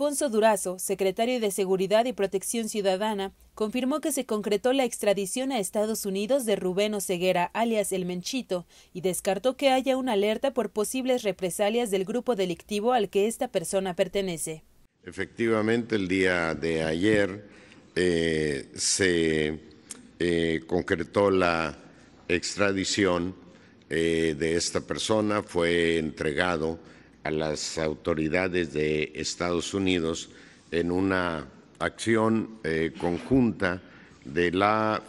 Alfonso Durazo, secretario de Seguridad y Protección Ciudadana, confirmó que se concretó la extradición a Estados Unidos de Rubén Oceguera, alias El Menchito, y descartó que haya una alerta por posibles represalias del grupo delictivo al que esta persona pertenece. Efectivamente, el día de ayer eh, se eh, concretó la extradición eh, de esta persona, fue entregado las autoridades de Estados Unidos en una acción eh, conjunta de la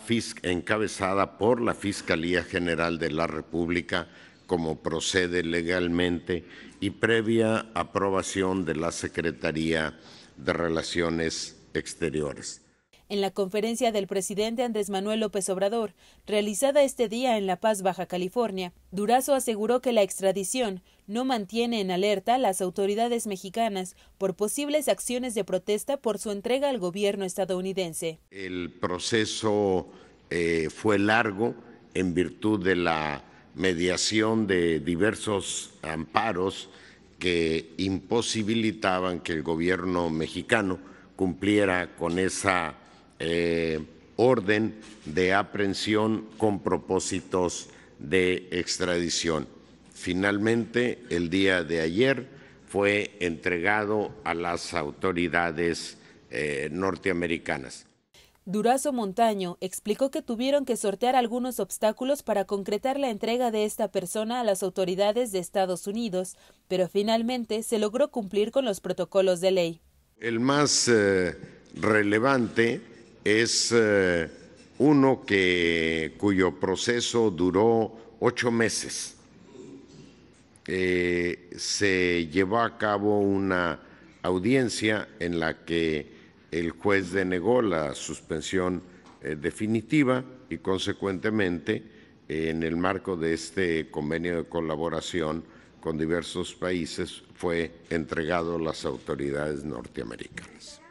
encabezada por la Fiscalía General de la República como procede legalmente y previa aprobación de la Secretaría de Relaciones Exteriores en la conferencia del presidente Andrés Manuel López Obrador, realizada este día en La Paz, Baja California, Durazo aseguró que la extradición no mantiene en alerta a las autoridades mexicanas por posibles acciones de protesta por su entrega al gobierno estadounidense. El proceso eh, fue largo en virtud de la mediación de diversos amparos que imposibilitaban que el gobierno mexicano cumpliera con esa eh, orden de aprehensión con propósitos de extradición. Finalmente, el día de ayer fue entregado a las autoridades eh, norteamericanas. Durazo Montaño explicó que tuvieron que sortear algunos obstáculos para concretar la entrega de esta persona a las autoridades de Estados Unidos, pero finalmente se logró cumplir con los protocolos de ley. El más eh, relevante es eh, uno que, cuyo proceso duró ocho meses. Eh, se llevó a cabo una audiencia en la que el juez denegó la suspensión eh, definitiva y consecuentemente en el marco de este convenio de colaboración con diversos países fue entregado a las autoridades norteamericanas.